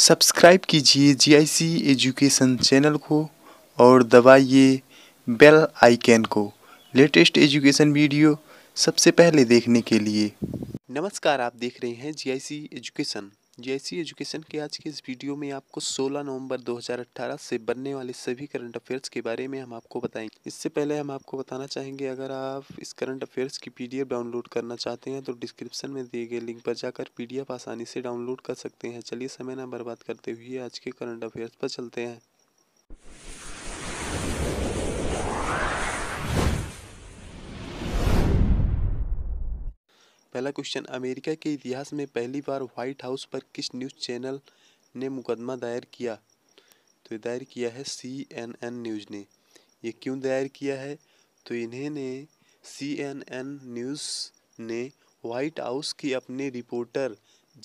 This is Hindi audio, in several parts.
सब्सक्राइब कीजिए जीआईसी एजुकेशन चैनल को और दबाइए बेल आइकन को लेटेस्ट एजुकेशन वीडियो सबसे पहले देखने के लिए नमस्कार आप देख रहे हैं जीआईसी एजुकेशन जैसी एजुकेशन के आज के इस वीडियो में आपको 16 नवंबर 2018 से बनने वाले सभी करंट अफेयर्स के बारे में हम आपको बताएंगे इससे पहले हम आपको बताना चाहेंगे अगर आप इस करंट अफेयर्स की पीडीएफ डाउनलोड करना चाहते हैं तो डिस्क्रिप्शन में दिए गए लिंक पर जाकर पीडीएफ आसानी से डाउनलोड कर सकते हैं चलिए समय न बर्बाद करते हुए आज के करंट अफेयर्स पर चलते हैं पहला क्वेश्चन अमेरिका के इतिहास में पहली बार व्हाइट हाउस पर किस न्यूज़ चैनल ने मुकदमा दायर किया तो दायर किया है सी एन एन न्यूज़ ने ये क्यों दायर किया है तो इन्हें सी एन एन न्यूज़ ने व्हाइट हाउस की अपने रिपोर्टर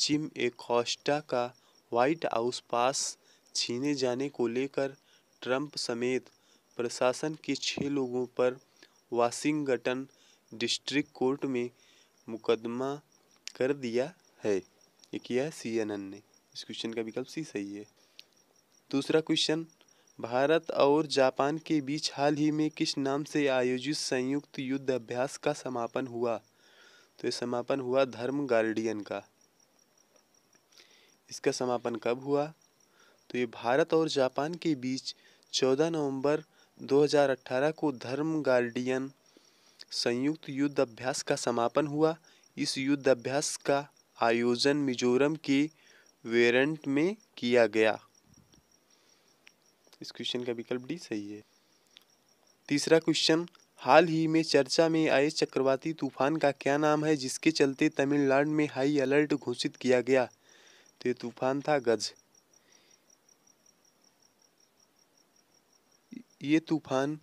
जिम एकोस्टा का व्हाइट हाउस पास छीने जाने को लेकर ट्रंप समेत प्रशासन के छः लोगों पर वाशिंगटन डिस्ट्रिक्ट कोर्ट में मुकदमा कर दिया है ये किया सी एन एन ने इस क्वेश्चन का विकल्प सी सही है दूसरा क्वेश्चन भारत और जापान के बीच हाल ही में किस नाम से आयोजित संयुक्त युद्ध अभ्यास का समापन हुआ तो ये समापन हुआ धर्म गार्डियन का इसका समापन कब हुआ तो ये भारत और जापान के बीच 14 नवंबर 2018 को धर्म गार्डियन संयुक्त युद्ध अभ्यास का समापन हुआ इस युद्ध अभ्यास का आयोजन मिजोरम के वेरेंट में किया गया इस क्वेश्चन का विकल्प डी सही है तीसरा क्वेश्चन हाल ही में चर्चा में आए चक्रवाती तूफान का क्या नाम है जिसके चलते तमिलनाडु में हाई अलर्ट घोषित किया गया तो ये तूफान था गज ये तूफान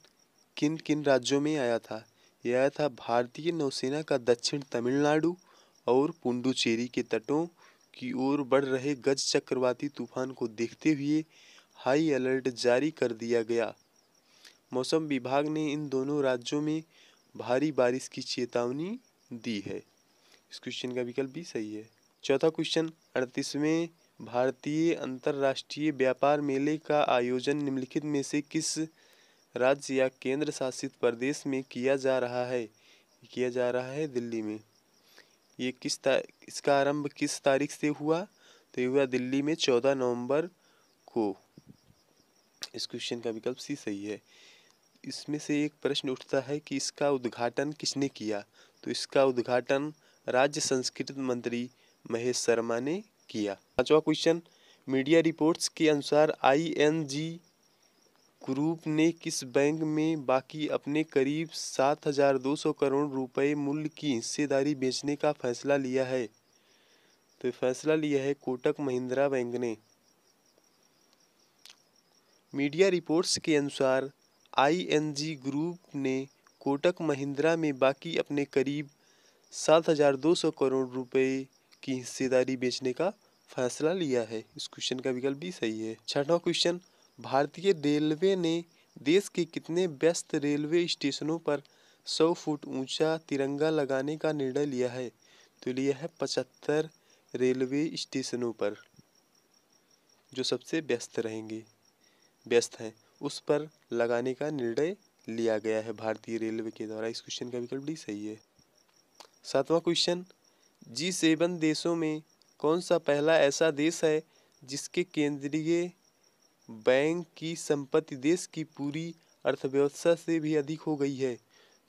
किन किन राज्यों में आया था यह था भारतीय नौसेना का दक्षिण तमिलनाडु और पुंडुचेरी के तटों की ओर बढ़ रहे गज चक्रवाती तूफान को देखते हुए हाई अलर्ट जारी कर दिया गया मौसम विभाग ने इन दोनों राज्यों में भारी बारिश की चेतावनी दी है इस क्वेश्चन का विकल्प भी सही है चौथा क्वेश्चन अड़तीसवें भारतीय अंतर्राष्ट्रीय व्यापार मेले का आयोजन निम्नलिखित में से किस राज्य या केंद्र शासित प्रदेश में किया जा रहा है किया जा रहा है दिल्ली में ये किस इसका आरंभ किस तारीख से हुआ तो ये हुआ दिल्ली में चौदह नवंबर को इस क्वेश्चन का विकल्प सी सही है इसमें से एक प्रश्न उठता है कि इसका उद्घाटन किसने किया तो इसका उद्घाटन राज्य संस्कृत मंत्री महेश शर्मा ने किया पांचवा क्वेश्चन मीडिया रिपोर्ट्स के अनुसार आई एन जी ग्रुप ने किस बैंक में बाकी अपने करीब सात हज़ार दो सौ करोड़ रुपए मूल्य की हिस्सेदारी बेचने का फैसला लिया है तो फैसला लिया है कोटक महिंद्रा बैंक ने मीडिया रिपोर्ट्स के अनुसार आईएनजी ग्रुप ने कोटक महिंद्रा में बाकी अपने करीब सात हज़ार दो सौ करोड़ रुपए की हिस्सेदारी बेचने का फैसला लिया है इस क्वेश्चन का विकल्प भी सही है छठवां क्वेश्चन भारतीय रेलवे ने देश के कितने व्यस्त रेलवे स्टेशनों पर सौ फुट ऊंचा तिरंगा लगाने का निर्णय लिया है तो लिया है पचहत्तर रेलवे स्टेशनों पर जो सबसे व्यस्त रहेंगे व्यस्त हैं उस पर लगाने का निर्णय लिया गया है भारतीय रेलवे के द्वारा इस क्वेश्चन का विकल्प डी सही है सातवां क्वेश्चन जी सेवन देशों में कौन सा पहला ऐसा देश है जिसके केंद्रीय बैंक की संपत्ति देश की पूरी अर्थव्यवस्था से भी अधिक हो गई है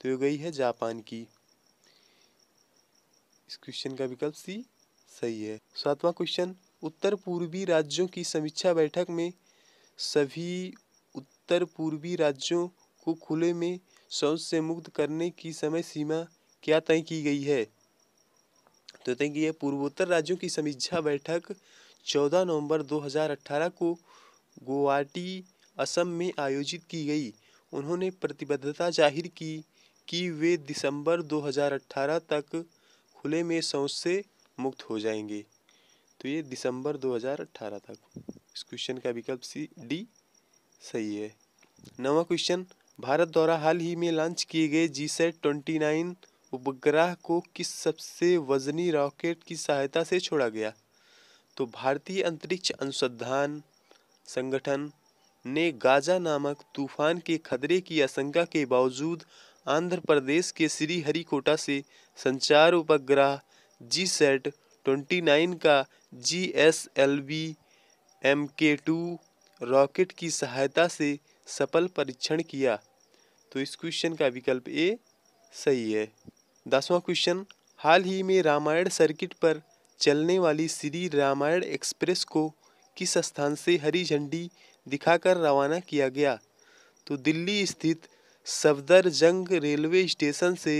तो हो गई है जापान की इस क्वेश्चन का विकल्प सी सही है सातवां क्वेश्चन उत्तर पूर्वी राज्यों की समीक्षा बैठक में सभी उत्तर पूर्वी राज्यों को खुले में शौच से मुक्त करने की समय सीमा क्या तय की गई है तो तय की है पूर्वोत्तर राज्यों की समीक्षा बैठक 14 नवंबर 2018 को गुवाहाटी असम में आयोजित की गई उन्होंने प्रतिबद्धता जाहिर की कि वे दिसंबर 2018 तक खुले में शौच से मुक्त हो जाएंगे तो ये दिसंबर 2018 तक इस क्वेश्चन का विकल्प सी डी सही है नवा क्वेश्चन भारत द्वारा हाल ही में लॉन्च किए गए जी सेट ट्वेंटी नाइन उपग्रह को किस सबसे वजनी रॉकेट की सहायता से छोड़ा गया तो भारतीय अंतरिक्ष अनुसंधान संगठन ने गाजा नामक तूफान के खतरे की आशंका के बावजूद आंध्र प्रदेश के श्रीहरिकोटा से संचार उपग्रह जी सेट ट्वेंटी नाइन का G S L V M K two rocket की सहायता से सफल परीक्षण किया तो इस क्वेश्चन का विकल्प ए सही है दसवां क्वेश्चन हाल ही में रामायण सर्किट पर चलने वाली श्री रामायण एक्सप्रेस को किस स्थान से हरी झंडी दिखाकर रवाना किया गया तो दिल्ली स्थित सफदरजंग रेलवे स्टेशन से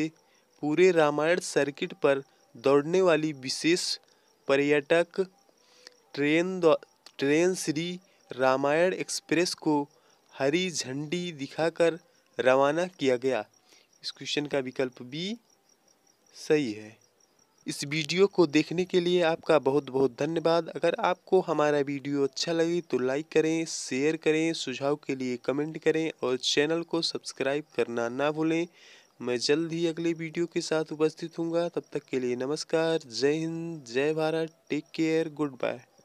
पूरे रामायण सर्किट पर दौड़ने वाली विशेष पर्यटक train train Shri Ramayan express को हरी झंडी दिखाकर रवाना किया गया इस क्वेश्चन का विकल्प बी सही है इस वीडियो को देखने के लिए आपका बहुत बहुत धन्यवाद अगर आपको हमारा वीडियो अच्छा लगे तो लाइक करें शेयर करें सुझाव के लिए कमेंट करें और चैनल को सब्सक्राइब करना ना भूलें मैं जल्द ही अगले वीडियो के साथ उपस्थित हूँगा तब तक के लिए नमस्कार जय हिंद जय Bharat take care good bye